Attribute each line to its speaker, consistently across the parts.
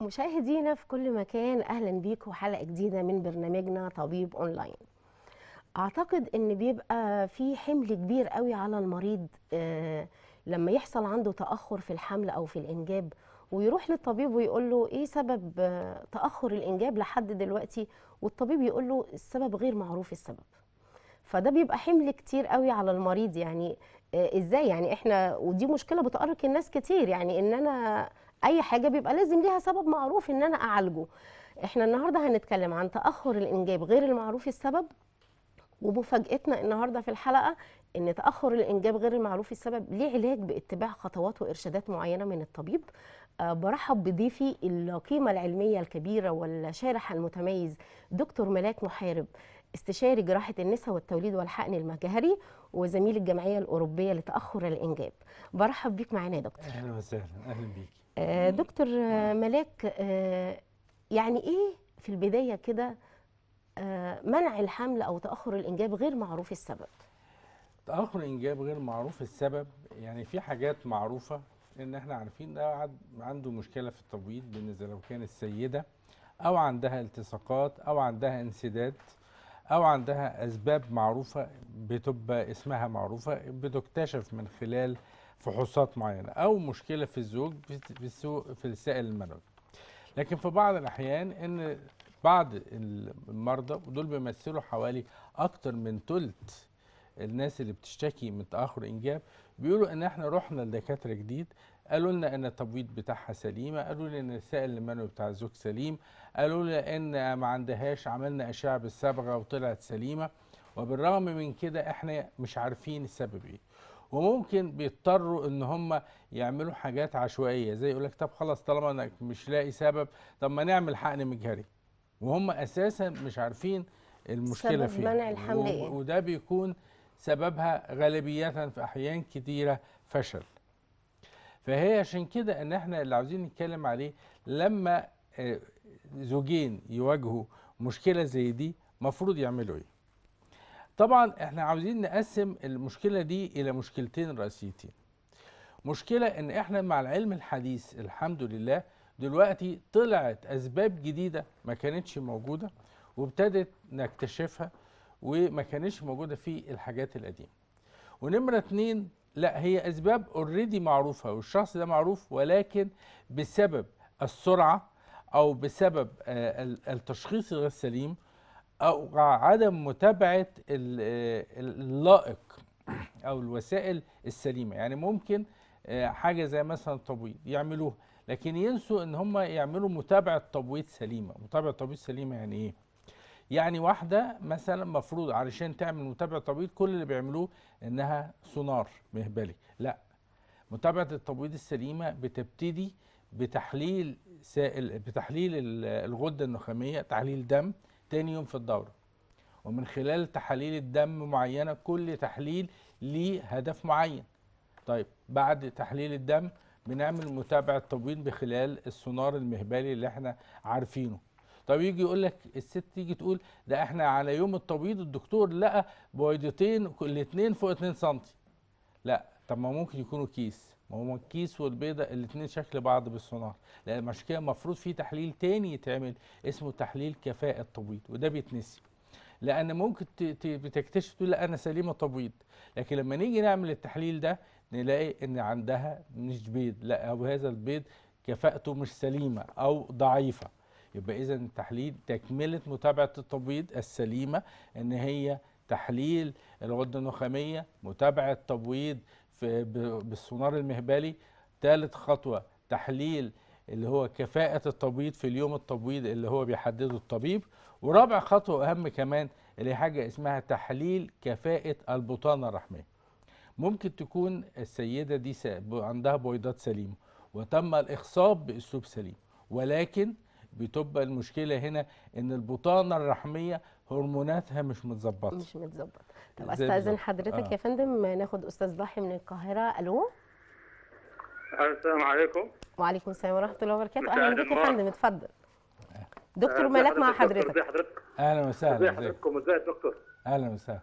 Speaker 1: مشاهدينا في كل مكان اهلا بيكم حلقه جديده من برنامجنا طبيب اونلاين اعتقد ان بيبقى في حمل كبير قوي على المريض آه، لما يحصل عنده تاخر في الحمل او في الانجاب ويروح للطبيب ويقول له ايه سبب آه، تاخر الانجاب لحد دلوقتي والطبيب يقول له السبب غير معروف السبب فده بيبقى حمل كتير قوي على المريض يعني آه، ازاي يعني احنا ودي مشكله بتقرق الناس كتير يعني ان انا اي حاجه بيبقى لازم ليها سبب معروف ان انا اعالجه احنا النهارده هنتكلم عن تاخر الانجاب غير المعروف السبب ومفاجاتنا النهارده في الحلقه ان تاخر الانجاب غير المعروف السبب ليه علاج باتباع خطوات وارشادات معينه من الطبيب آه، برحب بضيفي القيمه العلميه الكبيره والشارح المتميز دكتور ملاك محارب استشاري جراحة النساء والتوليد والحقن المجهري وزميل الجمعية الأوروبية لتأخر الإنجاب برحب بيك معانا يا دكتور
Speaker 2: أهلا وسهلا أهلا بيك
Speaker 1: آه، دكتور ملاك آه، يعني إيه في البداية كده آه، منع الحمل أو تأخر الإنجاب غير معروف السبب
Speaker 2: تأخر الإنجاب غير معروف السبب يعني في حاجات معروفة ان احنا عارفين ده عنده مشكله في التبويض بالنسبه لو كانت السيده او عندها التصاقات او عندها انسداد او عندها اسباب معروفه بتبقى اسمها معروفه بتكتشف من خلال فحوصات معينه او مشكله في الزوج في في السائل المنوي لكن في بعض الاحيان ان بعض المرضى ودول بيمثلوا حوالي اكتر من ثلث الناس اللي بتشتكي من تاخر انجاب بيقولوا ان احنا رحنا لدكاتره جديد قالوا لنا ان التبويض بتاعها سليمه قالوا لنا ان السائل المنوي بتاع الزوج سليم قالوا لنا ان ما عندهاش عملنا اشعه بالصبغه وطلعت سليمه وبالرغم من كده احنا مش عارفين السبب ايه وممكن بيضطروا ان هم يعملوا حاجات عشوائيه زي يقول لك طب خلاص طالما انك مش لاقي سبب طب ما نعمل حقن مجهري وهم اساسا مش عارفين المشكله فين منع الحمل و... وده بيكون سببها غالبيه في احيان كتيره فشل فهي عشان كده ان احنا اللي عاوزين نتكلم عليه لما آه، زوجين يواجهوا مشكله زي دي مفروض يعملوا ايه طبعا احنا عاوزين نقسم المشكله دي الى مشكلتين رئيسيتين مشكله ان احنا مع العلم الحديث الحمد لله دلوقتي طلعت اسباب جديده ما كانتش موجوده وابتدت نكتشفها وما كانتش موجوده في الحاجات القديمه ونمره اتنين لا هي اسباب اوريدي معروفه والشخص ده معروف ولكن بسبب السرعه او بسبب آه، التشخيص الغير سليم او عدم متابعه آه، اللائق او الوسائل السليمه يعني ممكن آه، حاجه زي مثلا التبويض يعملوها لكن ينسوا ان هم يعملوا متابعه تبويض سليمه متابعه تبويض سليمه يعني ايه يعني واحدة مثلا مفروض علشان تعمل متابعة تبويض كل اللي بيعملوه انها سونار مهبلي لا متابعة التبويض السليمة بتبتدي بتحليل سائل بتحليل الغدة النخامية تحليل دم تاني يوم في الدورة ومن خلال تحاليل الدم معينة كل تحليل ليه هدف معين طيب بعد تحليل الدم بنعمل متابعة تبويض بخلال السونار المهبلي اللي احنا عارفينه طب يجي يقول لك الست تيجي تقول ده احنا على يوم التبييض الدكتور لقى بيضتين الاثنين فوق 2 سم لا طب ما ممكن يكونوا كيس ما هو الكيس والبيضه الاثنين شكل بعض بالسونار لان عشان كده المفروض في تحليل تاني يتعمل اسمه تحليل كفاءه تبييض وده بيتنسي لان ممكن بتكتشف تقول لا انا سليمه تبييض لكن لما نيجي نعمل التحليل ده نلاقي ان عندها مش بيض لا او هذا البيض كفاءته مش سليمه او ضعيفه يبقى اذا التحليل تكمله متابعه التبويض السليمه ان هي تحليل الغده النخاميه متابعه تبويض بالسونار المهبلي ثالث خطوه تحليل اللي هو كفاءة التبويض في اليوم التبويض اللي هو بيحدده الطبيب ورابع خطوة أهم كمان اللي حاجة اسمها تحليل كفاءة البطانة الرحمية ممكن تكون السيدة دي عندها بويضات سليمة وتم الإخصاب بأسلوب سليم ولكن بتبقى المشكله هنا ان البطانه الرحميه هرموناتها مش متظبطه مش متظبط طب استاذن حضرتك آه. يا
Speaker 1: فندم ناخد استاذ ضاحي من القاهره الو
Speaker 2: السلام عليكم
Speaker 1: وعليكم السلام ورحمه الله وبركاته اهلا بك يا فندم اتفضل آه، دكتور ملاك مع حضرتك
Speaker 3: ازي حضرتك
Speaker 2: اهلا وسهلا ازي
Speaker 3: حضرتكم ازي الدكتور اهلا وسهلا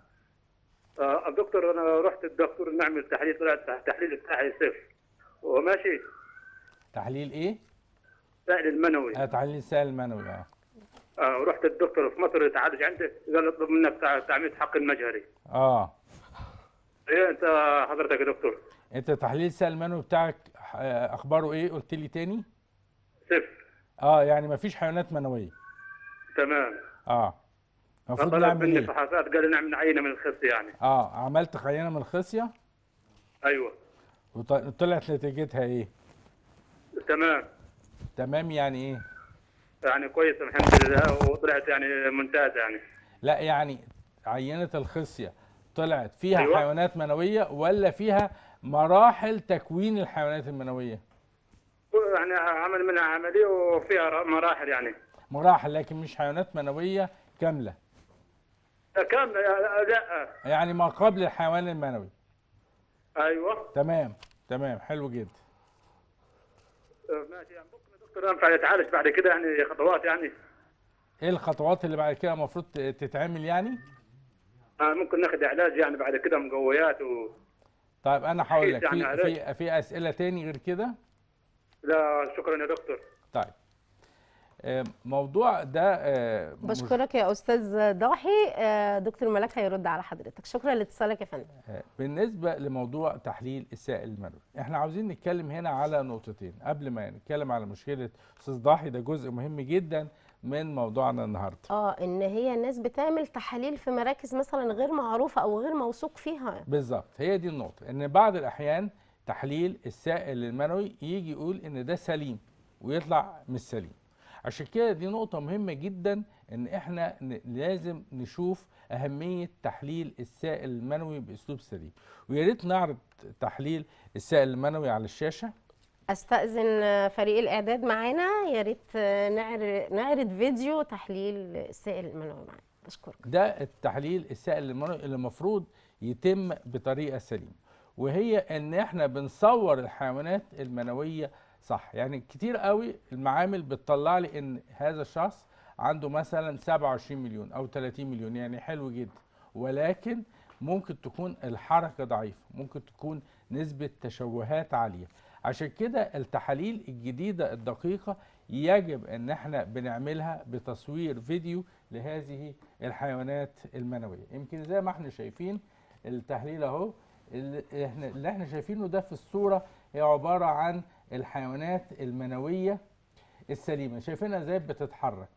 Speaker 3: آه الدكتور انا رحت الدكتور نعمل تحليل طلع التحليل بتاعي صفر وماشي
Speaker 2: تحليل ايه؟
Speaker 3: السائل المنوي
Speaker 2: آه، تعالج السائل المنوي اه
Speaker 3: اه ورحت الدكتور في مصر يتعالج عنده قال اطلب منك تعميد حق المجهري اه ايه انت حضرتك يا دكتور
Speaker 2: انت تحليل السائل المنوي بتاعك آه، اخباره ايه قلت لي تاني صفر اه يعني مفيش حيوانات منويه تمام اه المفروض نعمل مني ايه؟
Speaker 3: فحوصات قالوا نعمل عينه من الخصيه يعني
Speaker 2: اه عملت عينه من الخصيه ايوه وطلعت نتيجتها ايه؟
Speaker 3: تمام تمام يعني ايه يعني كويس الحمد لله وطلعت يعني ممتازه يعني
Speaker 2: لا يعني عينه الخصيه طلعت فيها أيوة. حيوانات منويه ولا فيها مراحل تكوين الحيوانات المنويه
Speaker 3: يعني عمل منها عمليه وفيها مراحل يعني
Speaker 2: مراحل لكن مش حيوانات منويه كامله
Speaker 3: كامله لا
Speaker 2: يعني ما قبل الحيوان المنوي ايوه تمام تمام حلو جدا
Speaker 3: ماشي يعني ينفع يتعالج بعد كده يعني خطوات يعني
Speaker 2: ايه الخطوات اللي بعد كده المفروض تتعمل يعني؟
Speaker 3: آه ممكن ناخد علاج يعني بعد كده مقويات و
Speaker 2: طيب انا هقول لك يعني في في في اسئله تاني غير كده؟ لا شكرا يا دكتور آه، موضوع ده آه، بشكرك
Speaker 1: يا استاذ ضاحي آه، دكتور ملاك هيرد على حضرتك شكرا لاتصالك يا فندم
Speaker 2: بالنسبه لموضوع تحليل السائل المنوي احنا عاوزين نتكلم هنا على نقطتين قبل ما نتكلم على مشكله استاذ ضاحي ده جزء مهم جدا من موضوعنا النهارده
Speaker 1: اه ان هي الناس بتعمل تحاليل في مراكز مثلا غير معروفه او غير موثوق فيها
Speaker 2: بالظبط هي دي النقطه ان بعض الاحيان تحليل السائل المنوي يجي يقول ان ده سليم ويطلع مش سليم عشان كده دي نقطة مهمة جدا ان احنا لازم نشوف اهمية تحليل السائل المنوي باسلوب سليم ويا ريت نعرض تحليل السائل المنوي على الشاشة
Speaker 1: استأذن فريق الاعداد معانا يا ريت نعرض فيديو تحليل السائل المنوي معانا بشكرك
Speaker 2: ده التحليل السائل المنوي اللي المفروض يتم بطريقة سليمة وهي ان احنا بنصور الحيوانات المنوية صح يعني كتير قوي المعامل بتطلع لي ان هذا الشخص عنده مثلا 27 مليون او 30 مليون يعني حلو جدا ولكن ممكن تكون الحركه ضعيفه ممكن تكون نسبه تشوهات عاليه عشان كده التحاليل الجديده الدقيقه يجب ان احنا بنعملها بتصوير فيديو لهذه الحيوانات المنويه يمكن زي ما احنا شايفين التحليل اهو اللي احنا شايفينه ده في الصوره هي عباره عن الحيوانات المنويه السليمه شايفينها ازاي بتتحرك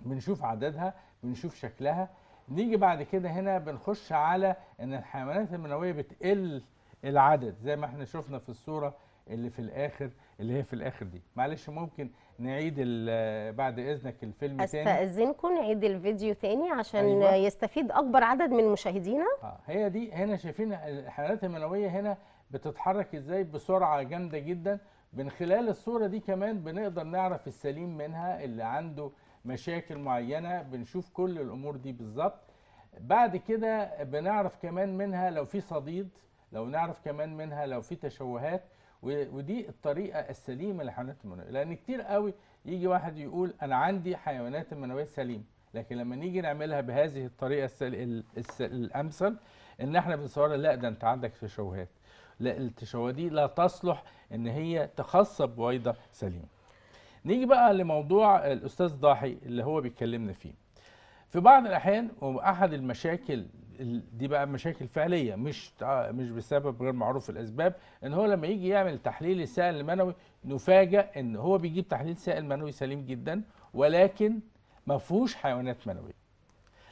Speaker 2: بنشوف عددها بنشوف شكلها نيجي بعد كده هنا بنخش على ان الحيوانات المنويه بتقل العدد زي ما احنا شفنا في الصوره اللي في الاخر اللي هي في الاخر دي معلش ممكن نعيد بعد اذنك الفيلم أستأذنكم تاني
Speaker 1: استاذنكم نعيد الفيديو تاني عشان أيوة. يستفيد اكبر عدد من مشاهدينا
Speaker 2: اه هي دي هنا شايفين الحيوانات المنويه هنا بتتحرك ازاي بسرعه جامده جدا من خلال الصوره دي كمان بنقدر نعرف السليم منها اللي عنده مشاكل معينه بنشوف كل الامور دي بالظبط بعد كده بنعرف كمان منها لو في صديد لو نعرف كمان منها لو في تشوهات ودي الطريقه السليمه لحيوانات المنويه لان كتير قوي يجي واحد يقول انا عندي حيوانات المنويه سليمه لكن لما نيجي نعملها بهذه الطريقه السل... الامثل ان احنا بنصورها لا ده انت عندك تشوهات للتشوه دي لا تصلح ان هي تخصب بويضه سليمه نيجي بقى لموضوع الاستاذ ضاحي اللي هو بيتكلمنا فيه في بعض الاحيان واحد المشاكل دي بقى مشاكل فعليه مش مش بسبب غير معروف الاسباب ان هو لما يجي يعمل تحليل السائل المنوي نفاجئ ان هو بيجيب تحليل سائل منوي سليم جدا ولكن ما فيهوش حيوانات منويه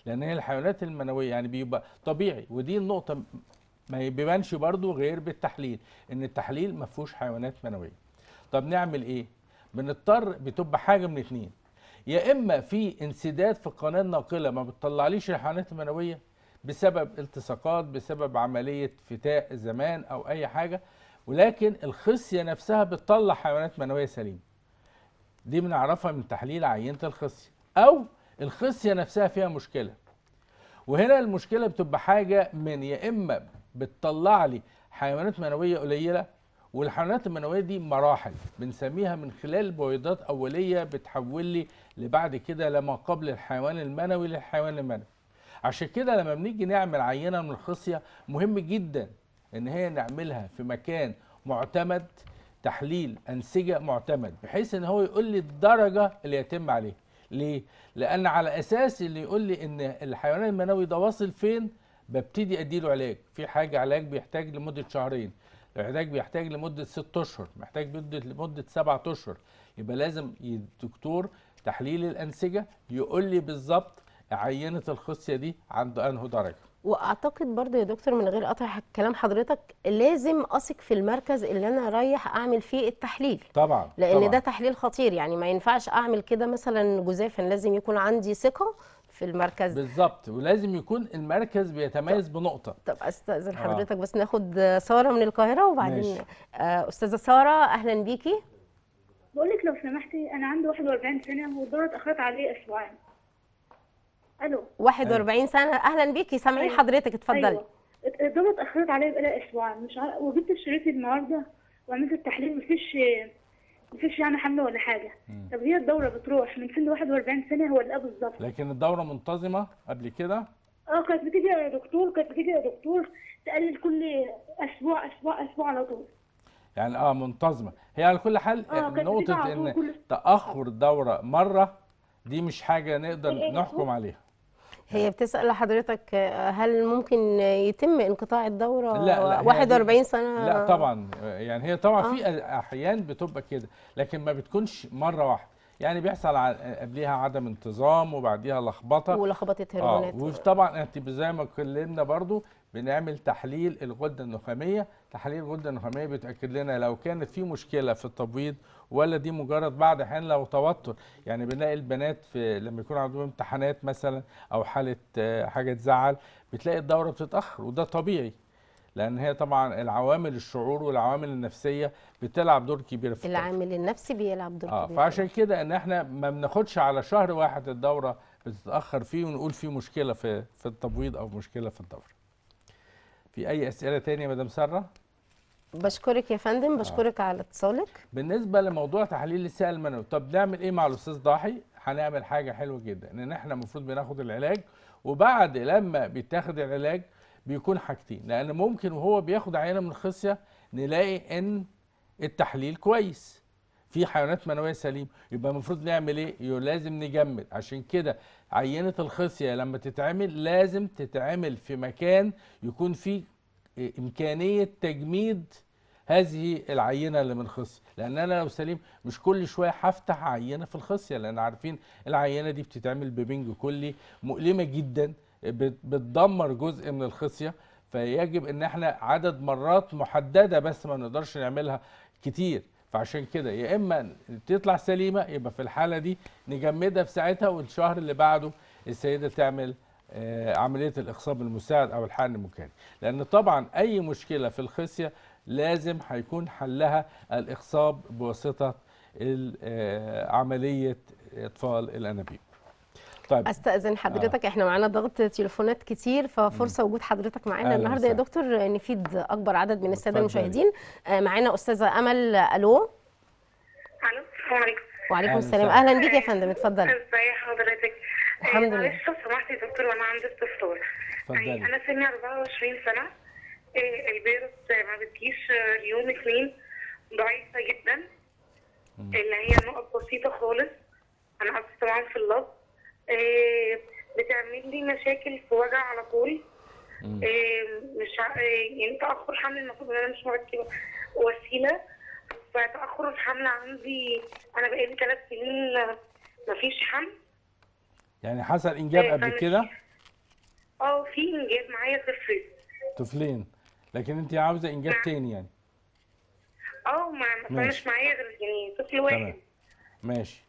Speaker 2: لان هي الحيوانات المنويه يعني بيبقى طبيعي ودي النقطه ما بيبانش برضو غير بالتحليل ان التحليل ما فيهوش حيوانات منويه طب نعمل ايه بنضطر بتبقى حاجه من اثنين يا اما في انسداد في القناه الناقله ما بتطلعليش الحيوانات المنويه بسبب التصاقات بسبب عمليه فتاء زمان او اي حاجه ولكن الخصيه نفسها بتطلع حيوانات منويه سليمه دي بنعرفها من تحليل عينه الخصيه او الخصيه نفسها فيها مشكله وهنا المشكله بتبقى حاجه من يا اما بتطلع لي حيوانات منويه قليله والحيوانات المنويه دي مراحل بنسميها من خلال بويضات اوليه بتحول لي لبعد كده لما قبل الحيوان المنوي للحيوان المنوي عشان كده لما بنيجي نعمل عينه من الخصيه مهم جدا ان هي نعملها في مكان معتمد تحليل انسجه معتمد بحيث ان هو يقول لي الدرجه اللي يتم عليها ليه لان على اساس اللي يقول لي ان الحيوان المنوي ده واصل فين ببتدي اديله علاج في حاجه علاج بيحتاج لمده شهرين العلاج بيحتاج لمده ست اشهر محتاج لمده لمده سبعة اشهر يبقى لازم الدكتور تحليل الانسجه يقول لي بالظبط عينه الخصيه دي عند انه درجه
Speaker 1: واعتقد برضه يا دكتور من غير قطع كلام حضرتك لازم اثق في المركز اللي انا رايح اعمل فيه التحليل
Speaker 2: طبعا لان طبعًا. ده
Speaker 1: تحليل خطير يعني ما ينفعش اعمل كده مثلا جزافا لازم يكون عندي ثقه في المركز
Speaker 2: بالظبط ولازم يكون المركز بيتميز طب بنقطه طب استاذن آه. حضرتك آه.
Speaker 1: بس ناخد ساره من القاهره وبعدين آه استاذه ساره اهلا بيكي بقول لك لو سمحتي انا
Speaker 4: عندي 41
Speaker 1: سنه والدور اتاخرت عليه اسبوعين الو 41 أيوة. سنه اهلا بيكي سامعين أيوة. حضرتك اتفضلي أيوة.
Speaker 4: الدورة اتأخرت عليا بقالها أسبوعين مش عارف وجبت شريط النهاردة وعملت التحليل مفيش ما فيش يعني حمله ولا حاجه مم. طب هي الدوره بتروح من سن 41 سنه هو الاب بالظبط
Speaker 2: لكن الدوره منتظمه قبل كده
Speaker 4: اه كانت بتيجي يا دكتور كانت بتيجي يا دكتور تقلل كل اسبوع اسبوع اسبوع
Speaker 1: على طول
Speaker 2: يعني اه منتظمه هي على كل حال آه نقطه ان تاخر دوره مره دي مش حاجه نقدر إيه، نحكم عليها
Speaker 1: هي بتسأل حضرتك هل ممكن يتم انقطاع الدورة لا لا 41 سنة لا طبعا
Speaker 2: يعني هي طبعا آه. في أحيان بتبقى كده لكن ما بتكونش مرة واحدة يعني بيحصل قبليها عدم انتظام وبعديها لخبطه ولخبطه آه، هرمونات آه وطبعا انت زي ما اتكلمنا برضو بنعمل تحليل الغده النخاميه تحليل الغده النخاميه بيتاكد لنا لو كانت في مشكله في التبويض ولا دي مجرد بعض احيان لو توتر يعني بنلاقي البنات في لما يكون عندهم امتحانات مثلا او حاله آه، حاجه تزعل بتلاقي الدوره بتتاخر وده طبيعي لان هي طبعا العوامل الشعور والعوامل النفسيه بتلعب دور كبير في العامل
Speaker 1: النفسي بيلعب دور آه كبير
Speaker 2: فعشان كده ان احنا ما بناخدش على شهر واحد الدوره بتتاخر فيه ونقول فيه مشكله في في التبويض او مشكله في الدوره في اي اسئله تانية مدام ساره
Speaker 1: بشكرك يا فندم آه. بشكرك
Speaker 2: آه. على اتصالك بالنسبه لموضوع تحليل السائل المنوي طب نعمل ايه مع الاستاذ ضاحي هنعمل حاجه حلوه جدا ان احنا المفروض بناخد العلاج وبعد لما بيتاخد العلاج بيكون حاجتين لان ممكن وهو بياخد عينه من الخصيه نلاقي ان التحليل كويس في حيوانات منويه سليم يبقى المفروض نعمل ايه لازم نجمد عشان كده عينه الخصيه لما تتعمل لازم تتعمل في مكان يكون فيه امكانيه تجميد هذه العينه اللي من الخصيه لان انا لو سليم مش كل شويه هفتح عينه في الخصيه لان عارفين العينه دي بتتعمل ببنج كلي مؤلمه جدا بتدمر جزء من الخصيه فيجب ان احنا عدد مرات محدده بس ما نقدرش نعملها كتير فعشان كده يا اما تطلع سليمه يبقى في الحاله دي نجمدها في ساعتها والشهر اللي بعده السيده تعمل آه، عمليه الاخصاب المساعد او الحقن المكاني لان طبعا اي مشكله في الخصيه لازم هيكون حلها الاخصاب بواسطه آه، عمليه اطفال الانابيب طيب استاذن حضرتك
Speaker 1: آه. احنا معانا ضغط تليفونات كتير ففرصه وجود حضرتك معانا النهارده يا دكتور نفيد اكبر عدد من الساده المشاهدين آه معانا استاذه امل الو الو السلام عليكم وعليكم السلام اهلا بيك يا فندم اتفضلي
Speaker 4: ازي حضرتك
Speaker 1: آه، الحمد لله معلش
Speaker 4: لو سمحتي يا دكتور وانا عندي استفسار اتفضلي انا سني 24 سنه آه، البيرس ما بتجيش آه، اليوم اثنين ضعيفه جدا اللي هي نقط بسيطه خالص انا حاسه طبعا في اللب آه، بتعمل لي مشاكل في وجع على طول آه، مش آه، يعني تاخر حمل المفروض ان انا مش مركبه وسيله فتاخر الحمل عندي انا بقالي ثلاث سنين مفيش حمل
Speaker 2: يعني حصل انجاب قبل كده؟
Speaker 4: اه في انجاب معايا طفلين
Speaker 2: طفلين لكن انت عاوزه انجاب مع... نعم. تاني يعني اه
Speaker 4: ما مش معايا غير يعني طفل واحد
Speaker 2: ماشي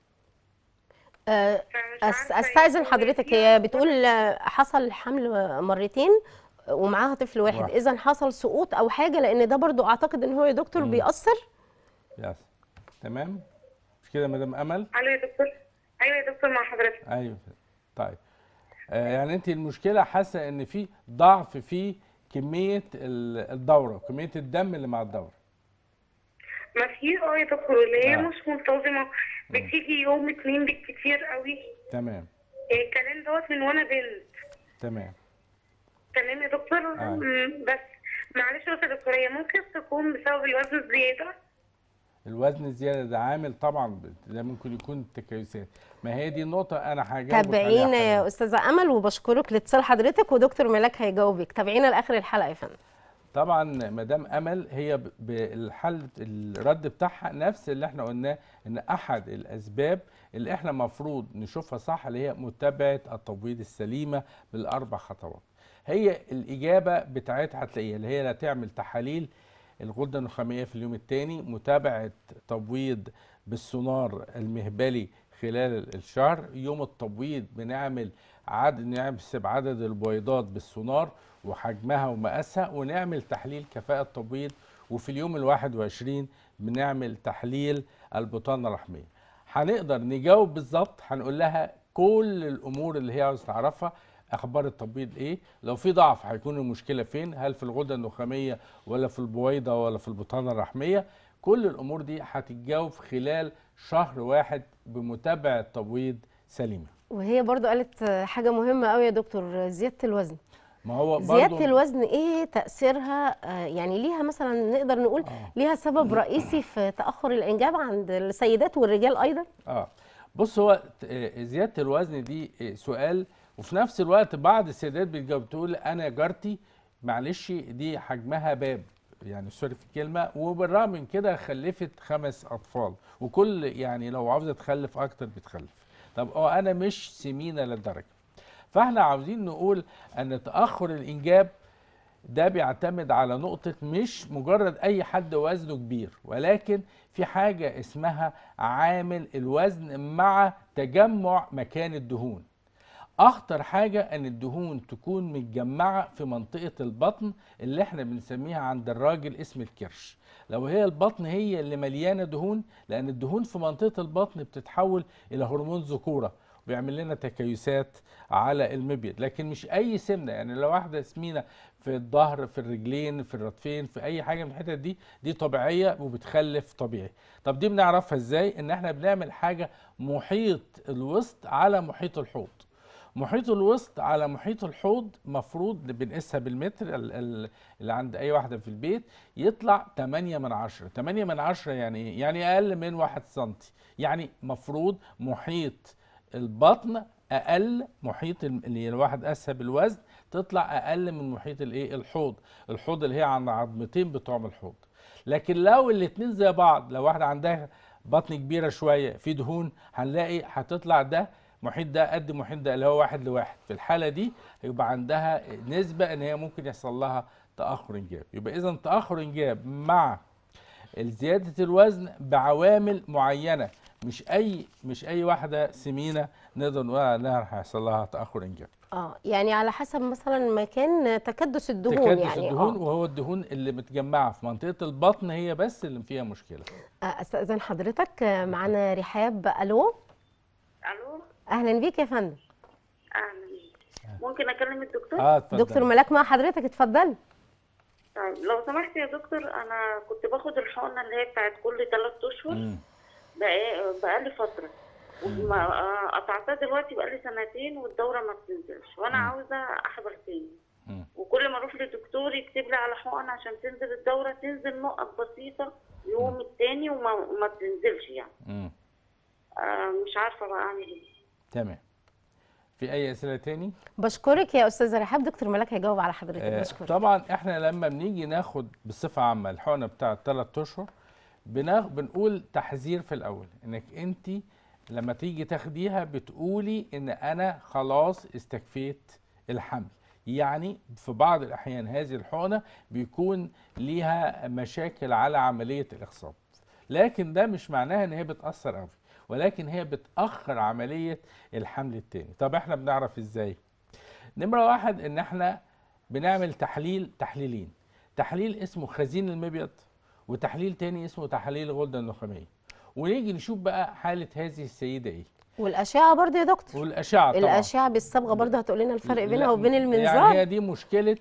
Speaker 1: آه، استاذن حضرتك هي آه، بتقول آه، حصل حمل مرتين ومعاها طفل واحد اذا حصل سقوط او حاجه لان ده برضو اعتقد ان هو يا دكتور مم. بيأثر
Speaker 2: يس تمام مش كده يا مدام امل ايوه
Speaker 1: يا دكتور ايوه يا دكتور مع حضرتك
Speaker 2: ايوه طيب آه يعني انت المشكله حاسه ان في ضعف في كميه الدوره كميه الدم اللي مع الدوره
Speaker 4: ما في اه يا دكتور اللي هي مش منتظمه بتيجي يوم اتنين بالكتير قوي تمام الكلام آه، دوت من وانا بنت تمام تمام يا دكتور آه. بس معلش يا دكتور هي ممكن تكون
Speaker 1: بسبب الوزن الزياده
Speaker 2: الوزن الزياده ده عامل طبعا ده ممكن يكون تكيسات ما هي دي النقطه انا هجاوبك تابعينا
Speaker 1: يا استاذه امل وبشكرك لاتصال حضرتك ودكتور ملاك هيجاوبك تابعينا لاخر الحلقه يا فندم
Speaker 2: طبعا مدام امل هي بالحل الرد بتاعها نفس اللي احنا قلناه ان احد الاسباب اللي احنا مفروض نشوفها صح اللي هي متابعه التبويض السليمه بالاربع خطوات هي الاجابه بتاعتها هتلاقيها اللي هي لا تعمل تحاليل الغده النخاميه في اليوم الثاني متابعه تبويض بالسونار المهبلي خلال الشهر يوم التبويض بنعمل عدد نحسب نعم عدد البويضات بالسونار وحجمها ومقاسها ونعمل تحليل كفاءة تبويض وفي اليوم الواحد وعشرين بنعمل تحليل البطانة الرحمية هنقدر نجاوب بالظبط هنقول لها كل الأمور اللي هي عاوز تعرفها اخبار التبويض ايه لو في ضعف هيكون المشكله فين هل في الغده النخاميه ولا في البويضه ولا في البطانه الرحميه كل الامور دي هتتجاوب خلال شهر واحد بمتابعه تبويض سليمه
Speaker 1: وهي برضو قالت حاجة مهمة قوي يا دكتور زيادة الوزن
Speaker 2: ما هو زيادة الوزن
Speaker 1: ايه تأثيرها آه، يعني ليها مثلا نقدر نقول آه. ليها سبب رئيسي في تأخر الإنجاب عند السيدات والرجال أيضا
Speaker 2: اه بص هو آه، زيادة الوزن دي آه، سؤال وفي نفس الوقت بعض السيدات بتجاوب تقول أنا جارتي معلش دي حجمها باب يعني سوري في الكلمة وبالرغم من كده خلفت خمس أطفال وكل يعني لو عاوزة تخلف أكتر بتخلف طب اه انا مش سمينه للدرجه فاحنا عاوزين نقول ان تاخر الانجاب ده بيعتمد على نقطة مش مجرد أي حد وزنه كبير ولكن في حاجة اسمها عامل الوزن مع تجمع مكان الدهون اخطر حاجه ان الدهون تكون متجمعه في منطقه البطن اللي احنا بنسميها عند الراجل اسم الكرش لو هي البطن هي اللي مليانه دهون لان الدهون في منطقه البطن بتتحول الى هرمون ذكوره بيعمل لنا تكيسات على المبيض لكن مش اي سمنه يعني لو واحده سمينه في الظهر في الرجلين في الرطفين في اي حاجه من الحتت دي دي طبيعيه وبتخلف طبيعي طب دي بنعرفها ازاي ان احنا بنعمل حاجه محيط الوسط على محيط الحوض محيط الوسط على محيط الحوض مفروض بنقيسها بالمتر اللي عند اي واحده في البيت يطلع 8 من 10 8 من 10 يعني ايه يعني اقل من 1 سم يعني مفروض محيط البطن اقل محيط اللي الواحد قاسها بالوزن تطلع اقل من محيط الايه الحوض الحوض اللي هي عند عظمتين بتوع الحوض لكن لو الاتنين زي بعض لو واحده عندها بطن كبيره شويه في دهون هنلاقي هتطلع ده محيط ده قد محيط ده اللي هو واحد لواحد في الحاله دي هيبقى عندها نسبه ان هي ممكن يحصل لها تاخر انجاب يبقى اذا تاخر انجاب مع زياده الوزن بعوامل معينه مش اي مش اي واحده سمينه نقدر نقول انها هيحصل لها تاخر انجاب
Speaker 1: اه يعني على حسب مثلا مكان تكدس الدهون تكدس يعني تكدس الدهون آه.
Speaker 2: وهو الدهون اللي متجمعه في منطقه البطن هي بس اللي فيها مشكله
Speaker 1: آه، استاذن حضرتك آه، معانا رحاب الو الو اهلا بيك يا فندم اهلا
Speaker 4: بيك ممكن اكلم الدكتور اه
Speaker 1: اتفضل دكتور ملاك مع حضرتك اتفضلي
Speaker 4: طيب لو سمحت يا دكتور انا كنت باخد الحقنه اللي هي بتاعت كل ثلاث اشهر بقى لي فتره آه، قطعتها دلوقتي بقى لي سنتين والدوره ما بتنزلش وانا مم. عاوزه احضر تاني وكل ما اروح لدكتور يكتب لي على حقن عشان تنزل الدوره تنزل نقط بسيطه يوم التاني وما ما بتنزلش يعني آه مش
Speaker 1: عارفه بقى اعمل ايه
Speaker 2: تمام في اي اسئله تاني
Speaker 1: بشكرك يا استاذه رحاب دكتور ملاك هيجاوب على حضرتك آه، بشكرك
Speaker 2: طبعا احنا لما بنيجي ناخد بصفه عامه الحقنه بتاعه 3 اشهر بنقول تحذير في الاول انك انت لما تيجي تاخديها بتقولي ان انا خلاص استكفيت الحمل يعني في بعض الاحيان هذه الحقنه بيكون ليها مشاكل على عمليه الاخصاب لكن ده مش معناها ان هي بتاثر قوي ولكن هي بتأخر عملية الحمل التاني طب احنا بنعرف ازاي نمرة واحد ان احنا بنعمل تحليل تحليلين تحليل اسمه خزين المبيض وتحليل تاني اسمه تحاليل الغدة النخامية ونيجي نشوف بقى حالة هذه السيدة ايه
Speaker 1: والأشعة برضه يا دكتور
Speaker 2: والأشعة طبعا الأشعة
Speaker 1: بالصبغة برضه هتقول لنا الفرق بينها وبين المنظار يعني هي دي
Speaker 2: مشكلة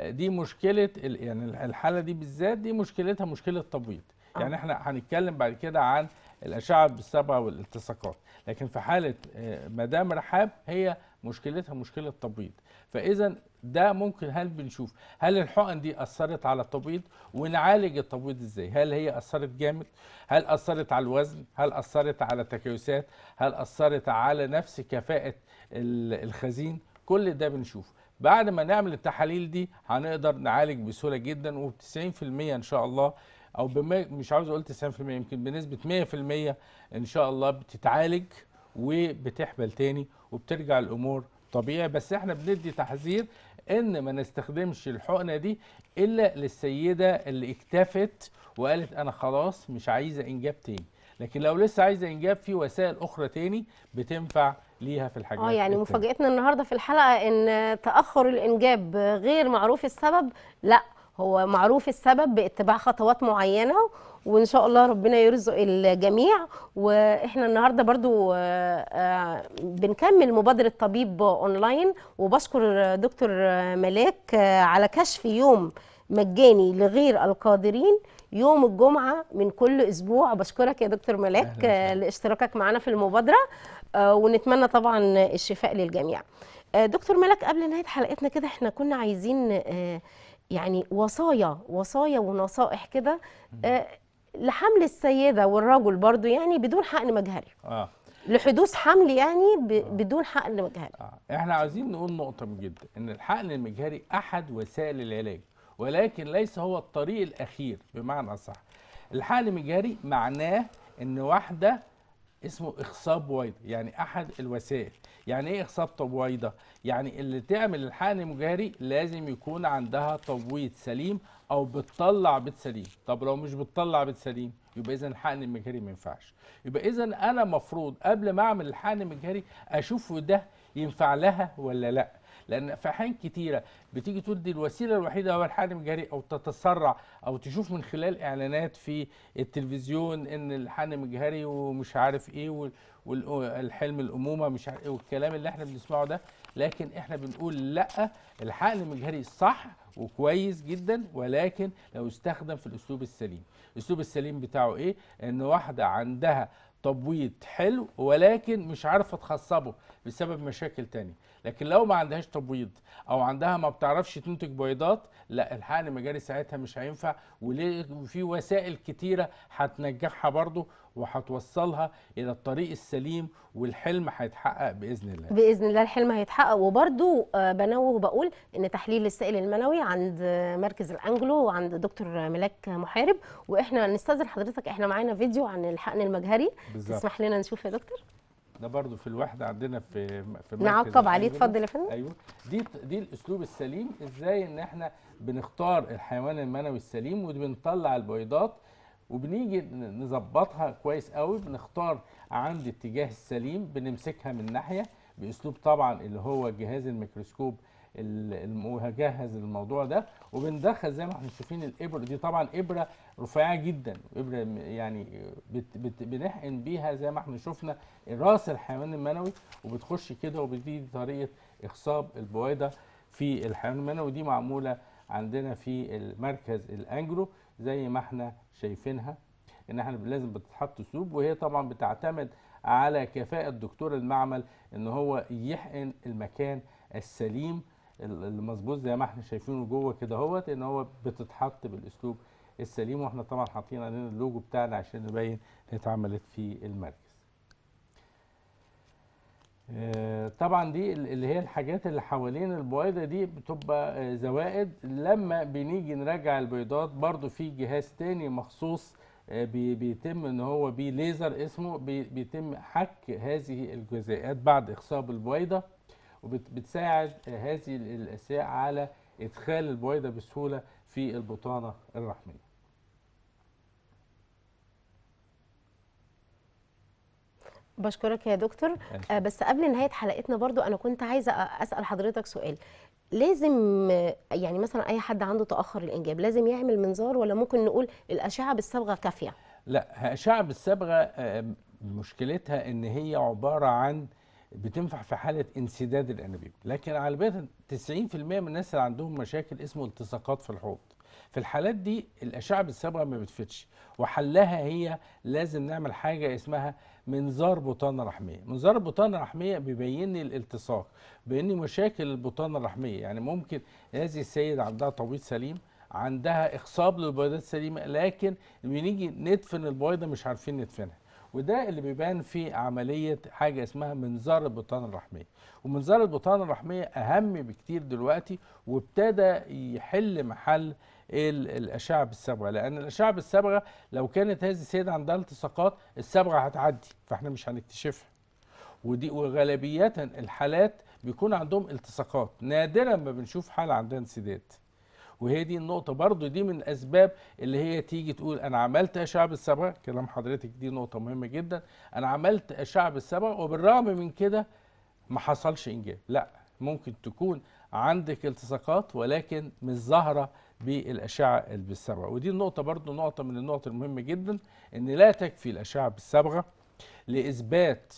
Speaker 2: دي مشكلة يعني الحالة دي بالذات دي مشكلتها مشكلة تبويض آه. يعني احنا هنتكلم بعد كده عن الأشعة بالسبعه والالتصاقات لكن في حالة آه، مدام رحاب هي مشكلتها مشكلة تبييض فإذا ده ممكن هل بنشوف هل الحقن دي أثرت على التبييض ونعالج التبييض إزاي هل هي أثرت جامد هل أثرت على الوزن هل أثرت على التكيسات هل أثرت على نفس كفاءة الخزين كل ده بنشوف بعد ما نعمل التحاليل دي هنقدر نعالج بسهوله جدا وب 90% ان شاء الله او بما مش عاوز اقول 90% يمكن بنسبه 100% ان شاء الله بتتعالج وبتحبل تاني وبترجع الامور طبيعي بس احنا بندي تحذير ان ما نستخدمش الحقنه دي الا للسيده اللي اكتفت وقالت انا خلاص مش عايزه انجاب تاني لكن لو لسه عايزه انجاب في وسائل اخرى تاني بتنفع ليها في الحاجات اه يعني مفاجاتنا
Speaker 1: النهارده في الحلقه ان تاخر الانجاب غير معروف السبب لا هو معروف السبب باتباع خطوات معينه وان شاء الله ربنا يرزق الجميع واحنا النهارده برضو آه، آه، بنكمل مبادره طبيب اونلاين وبشكر دكتور ملاك آه، على كشف يوم مجاني لغير القادرين يوم الجمعه من كل اسبوع بشكرك يا دكتور ملاك لاشتراكك معنا في المبادره ونتمنى طبعا الشفاء للجميع دكتور ملاك قبل نهايه حلقتنا كده احنا كنا عايزين يعني وصايا وصايا ونصائح كده آه، لحمل السيده والرجل برضو يعني بدون حقن مجهري اه لحدوث حمل يعني آه. بدون حقن مجهري آه.
Speaker 2: احنا عايزين نقول نقطه جدا ان الحقن المجهري احد وسائل العلاج ولكن ليس هو الطريق الاخير بمعنى صح الحقن المجهري معناه ان واحده اسمه اخصاب بويضه يعني احد الوسائل يعني ايه اخصاب تبويضه يعني اللي تعمل الحقن المجهري لازم يكون عندها تبويض سليم او بتطلع بيض سليم طب لو مش بتطلع بيض سليم يبقى اذا الحقن المجهري ما ينفعش يبقى اذا انا مفروض قبل ما اعمل الحقن المجهري اشوف ده ينفع لها ولا لا لان في احيان كتيره بتيجي تقول دي الوسيله الوحيده هو الحقن الجاري او تتسرع او تشوف من خلال اعلانات في التلفزيون ان الحقن الجهري ومش عارف ايه والحلم الامومه مش عارف ايه والكلام اللي احنا بنسمعه ده لكن احنا بنقول لا الحقن الجهري صح وكويس جدا ولكن لو استخدم في الاسلوب السليم الاسلوب السليم بتاعه ايه ان واحده عندها تبويض حلو ولكن مش عارفه تخصبه بسبب مشاكل تانية لكن لو ما عندهاش تبويض او عندها ما بتعرفش تنتج بيضات لا الحقن المجاري ساعتها مش هينفع وفي وسائل كتيره هتنجحها برضو وهتوصلها الى الطريق السليم والحلم هيتحقق باذن الله
Speaker 1: باذن الله الحلم هيتحقق وبرده آه، بنوه وبقول ان تحليل السائل المنوي عند مركز الانجلو وعند دكتور ملاك محارب واحنا نستاذن حضرتك احنا معانا فيديو عن الحقن المجهري بالزبط. تسمح لنا نشوف يا دكتور
Speaker 2: ده برضو في الوحده عندنا في في نعقب عليه اتفضل يا فندم ايوه دي دي الاسلوب السليم ازاي ان احنا بنختار الحيوان المنوي السليم وبنطلع البويضات وبنيجي نظبطها كويس قوي بنختار عند اتجاه السليم بنمسكها من ناحيه باسلوب طبعا اللي هو جهاز الميكروسكوب المجهز للموضوع ده وبندخل زي ما احنا شايفين الابره دي طبعا ابره رفيعه جدا ابره يعني بت بت بنحقن بيها زي ما احنا شفنا راس الحيوان المنوي وبتخش كده وبتدي طريقه اخصاب البويضه في الحيوان المنوي دي معموله عندنا في المركز الانجرو زي ما احنا شايفينها ان احنا لازم بتتحط سلوب وهي طبعا بتعتمد على كفاءة دكتور المعمل ان هو يحقن المكان السليم المظبوط زي ما احنا شايفينه جوه كده اهوت ان هو بتتحط بالاسلوب السليم واحنا طبعا حاطين علينا اللوجو بتاعنا عشان نبين اتعملت في المركز آه، طبعا دي اللي هي الحاجات اللي حوالين البويضه دي بتبقى آه، زوائد لما بنيجي نرجع البيضات برضو في جهاز تاني مخصوص آه، بيتم ان هو بيه ليزر اسمه بيتم حك هذه الجزيئات بعد اخصاب البويضه وبتساعد هذه الاشياء على ادخال البويضه بسهوله في البطانه الرحميه
Speaker 1: بشكرك يا دكتور آه بس قبل نهايه حلقتنا برضو انا كنت عايزه اسال حضرتك سؤال لازم يعني مثلا اي حد عنده تاخر الانجاب لازم يعمل منظار ولا ممكن نقول الاشعه بالصبغه كافيه
Speaker 2: لا اشعه بالصبغه آه، مشكلتها ان هي عباره عن بتنفع في حاله انسداد الانابيب لكن غالبيه 90% من الناس اللي عندهم مشاكل اسمه التصاقات في الحوض في الحالات دي الاشعه بالصبغه ما بتفيدش وحلها هي لازم نعمل حاجه اسمها منظار بطانة رحميه منظار البطانه الرحميه بيبين لي الالتصاق بان مشاكل البطانه الرحميه يعني ممكن هذه السيده عندها طبيب سليم عندها اخصاب للبيضات السليمه لكن بنيجي ندفن البيضة مش عارفين ندفنها وده اللي بيبان في عملية حاجة اسمها منظار البطانة الرحمية ومنظار البطانة الرحمية أهم بكتير دلوقتي وابتدى يحل محل الأشعة بالصبغة لأن الأشعة بالصبغة لو كانت هذه السيدة عندها التصاقات الصبغة هتعدي فاحنا مش هنكتشفها ودي وغالبية الحالات بيكون عندهم التصاقات نادرا ما بنشوف حالة عندها انسداد وهي دي النقطة برضو دي من الأسباب اللي هي تيجي تقول أنا عملت أشعة بالصبغة كلام حضرتك دي نقطة مهمة جدا أنا عملت أشعة بالصبغة وبالرغم من كده ما حصلش إنجاب لا ممكن تكون عندك التصاقات ولكن مش ظاهرة بالأشعة بالصبغة ودي النقطة برضو نقطة من النقط المهمة جدا أن لا تكفي الأشعة بالصبغة لإثبات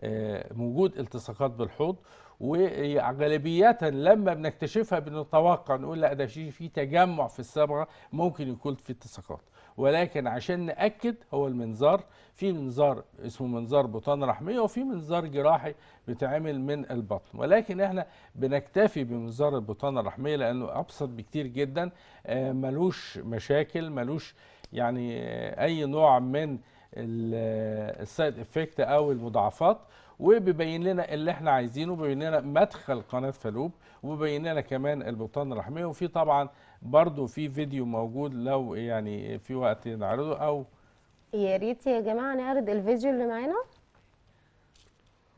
Speaker 2: آه، وجود التصاقات بالحوض وغالبية لما بنكتشفها بنتوقع نقول لا ده في تجمع في الصبغة ممكن يكون في التصاقات ولكن عشان ناكد هو المنظار في منظار اسمه منظار بطانه رحميه وفي منظار جراحي بيتعمل من البطن ولكن احنا بنكتفي بمنظار البطانه الرحميه لانه ابسط بكتير جدا آه، ملوش مشاكل ملوش يعني آه، اي نوع من السايد افكت او المضاعفات وبيبين لنا اللي احنا عايزينه وبيبين لنا مدخل قناه فالوب وبيبين لنا كمان البطانه الرحميه وفي طبعا برضو في فيديو موجود لو يعني في وقت نعرضه او
Speaker 1: يا ريت يا جماعه نعرض الفيديو اللي معانا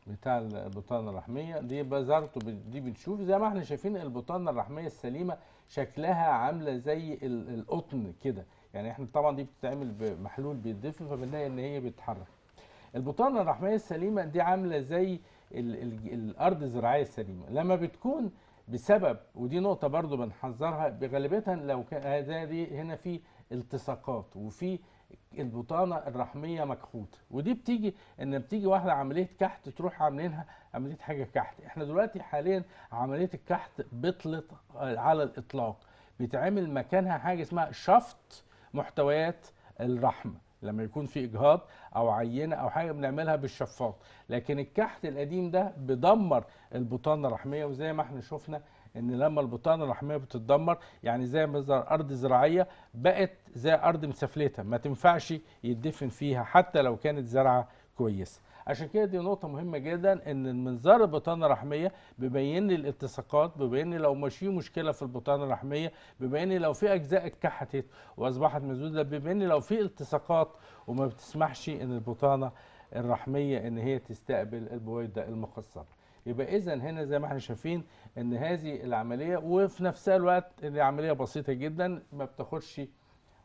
Speaker 2: بتاع البطانه الرحميه دي بزرته دي بنشوف زي ما احنا شايفين البطانه الرحميه السليمه شكلها عامله زي القطن كده يعني احنا طبعا دي بتتعمل بمحلول بيتضيف فبنلاقي ان هي بتتحرك البطانه الرحميه السليمه دي عامله زي الـ الـ الارض الزراعيه السليمه لما بتكون بسبب ودي نقطه برضو بنحذرها بغالبيتها لو كان هنا في التصاقات وفي البطانه الرحميه مكحوته ودي بتيجي ان بتيجي واحده عمليه كحت تروح عاملينها عمليه حاجه كحت احنا دلوقتي حاليا عمليه الكحت بطلت على الاطلاق بيتعمل مكانها حاجه اسمها شفط محتويات الرحمه لما يكون في اجهاض او عينه او حاجه بنعملها بالشفاط لكن الكحت القديم ده بيدمر البطانه الرحميه وزي ما احنا شفنا ان لما البطانه الرحميه بتتدمر يعني زي مثلا ارض زراعيه بقت زي ارض مسفلته ما تنفعش يدفن فيها حتى لو كانت زرعه كويسه عشان كده دي نقطه مهمه جدا ان المنظار البطانه الرحميه بيبين لي الالتصاقات بيبين لي لو ماشي مشكله في البطانه الرحميه بيبين لي لو في اجزاء اتكحتت واصبحت مسدوده بيبين لي لو في التصاقات وما بتسمحش ان البطانه الرحميه ان هي تستقبل البويضه المقصره يبقى اذا هنا زي ما احنا شايفين ان هذه العمليه وفي نفس الوقت العمليه بسيطه جدا ما بتاخدش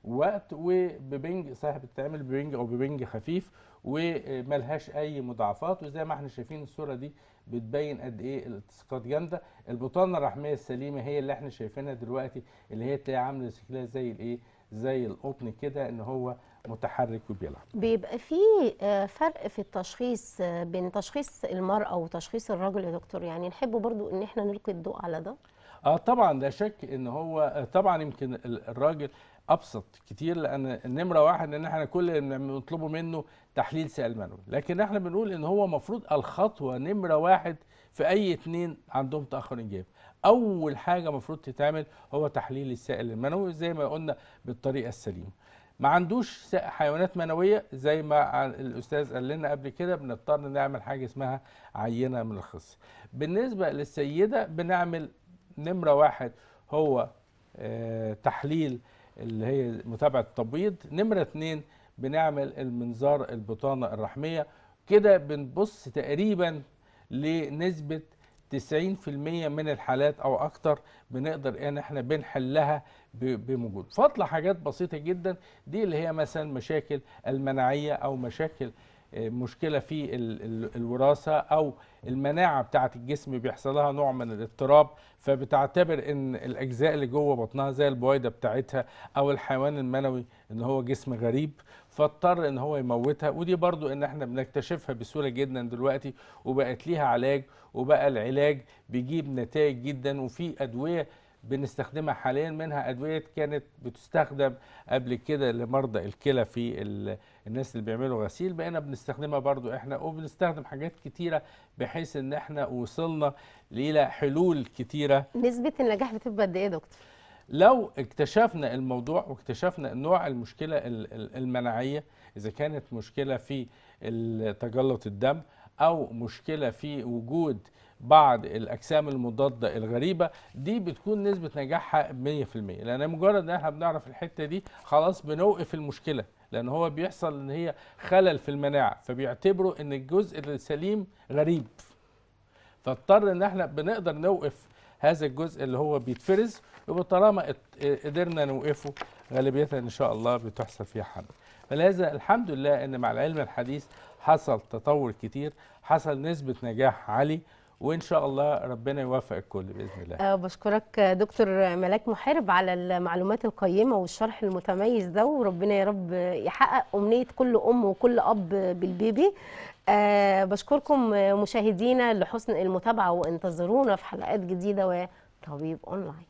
Speaker 2: وقت وببنج صحيح بتتعمل ببنج او ببنج خفيف وملهاش اي مضاعفات وزي ما احنا شايفين الصوره دي بتبين قد ايه الالتصاقات جامده البطانه الرحميه السليمه هي اللي احنا شايفينها دلوقتي اللي هي تلاقي عامله شكلها زي الايه زي القطن كده ان هو متحرك وبيلعب
Speaker 1: بيبقى في آه، فرق في التشخيص آه، بين تشخيص المرأة وتشخيص الرجل يا دكتور يعني نحب برضو ان احنا نلقي الضوء على ده
Speaker 2: اه طبعا لا شك ان هو آه، طبعا يمكن الراجل ابسط كتير لان نمره واحد ان احنا كل اللي بنطلبه منه تحليل سائل منوي لكن احنا بنقول ان هو المفروض الخطوه نمره واحد في اي اثنين عندهم تاخر انجاب اول حاجه المفروض تتعمل هو تحليل السائل المنوي زي ما قلنا بالطريقه السليمه ما عندوش حيوانات منويه زي ما الاستاذ قال لنا قبل كده بنضطر نعمل حاجه اسمها عينه من الخص بالنسبه للسيده بنعمل نمره واحد هو آه، تحليل اللي هي متابعه التبويض نمره اتنين بنعمل المنظار البطانه الرحميه كده بنبص تقريبا لنسبه 90% من الحالات او اكتر بنقدر ان احنا بنحلها بموجود فاطلة حاجات بسيطه جدا دي اللي هي مثلا مشاكل المناعيه او مشاكل مشكله في الوراثه او المناعه بتاعه الجسم بيحصل لها نوع من الاضطراب فبتعتبر ان الاجزاء اللي جوه بطنها زي البويضه بتاعتها او الحيوان المنوي ان هو جسم غريب فاضطر ان هو يموتها ودي برضو ان احنا بنكتشفها بسهوله جدا دلوقتي وبقت ليها علاج وبقى العلاج بيجيب نتائج جدا وفي ادويه بنستخدمها حاليا منها ادويه كانت بتستخدم قبل كده لمرضى الكلى في الناس اللي بيعملوا غسيل بقينا بنستخدمها برضو احنا وبنستخدم حاجات كتيره بحيث ان احنا وصلنا الى حلول كتيره نسبه
Speaker 1: النجاح بتبقى قد ايه يا دكتور
Speaker 2: لو اكتشفنا الموضوع واكتشفنا نوع المشكله المناعيه اذا كانت مشكله في تجلط الدم او مشكله في وجود بعض الاجسام المضاده الغريبه دي بتكون نسبه نجاحها 100% لان مجرد ان احنا بنعرف الحته دي خلاص بنوقف المشكله لان هو بيحصل ان هي خلل في المناعه فبيعتبروا ان الجزء السليم غريب فاضطر ان احنا بنقدر نوقف هذا الجزء اللي هو بيتفرز يبقى طالما قدرنا نوقفه غالبيتها ان شاء الله بتحصل فيها حمل فلهذا الحمد لله ان مع العلم الحديث حصل تطور كتير حصل نسبة نجاح عالي وان شاء الله ربنا يوفق الكل باذن الله
Speaker 1: أه بشكرك دكتور ملاك محارب على المعلومات القيمه والشرح المتميز ده وربنا يا رب يحقق امنيه كل ام وكل اب بالبيبي أه بشكركم مشاهدينا لحسن المتابعه وانتظرونا في حلقات جديده وطبيب اونلاين